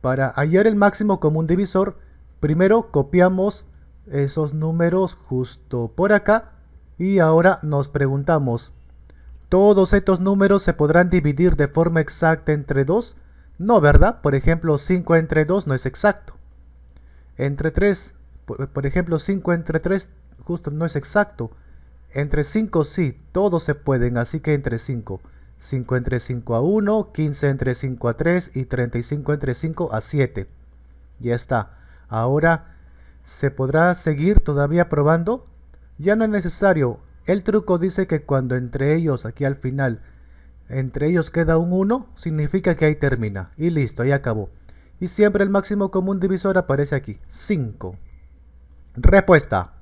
Para hallar el máximo común divisor, primero copiamos esos números justo por acá y ahora nos preguntamos, ¿todos estos números se podrán dividir de forma exacta entre 2? No, ¿verdad? Por ejemplo, 5 entre 2 no es exacto. Entre 3, por, ejemplo, 5 entre 3 justo no es exacto. Entre 5 sí, todos se pueden, así que entre 5. 5 entre 5 a 1, 15 entre 5 a 3 y 35 entre 5 a 7. Ya está. Ahora se podrá seguir todavía probando. Ya no es necesario. El truco dice que cuando entre ellos, aquí al final, entre ellos queda un 1, significa que ahí termina. Y listo, ahí acabó. Y siempre el máximo común divisor aparece aquí, 5. Respuesta.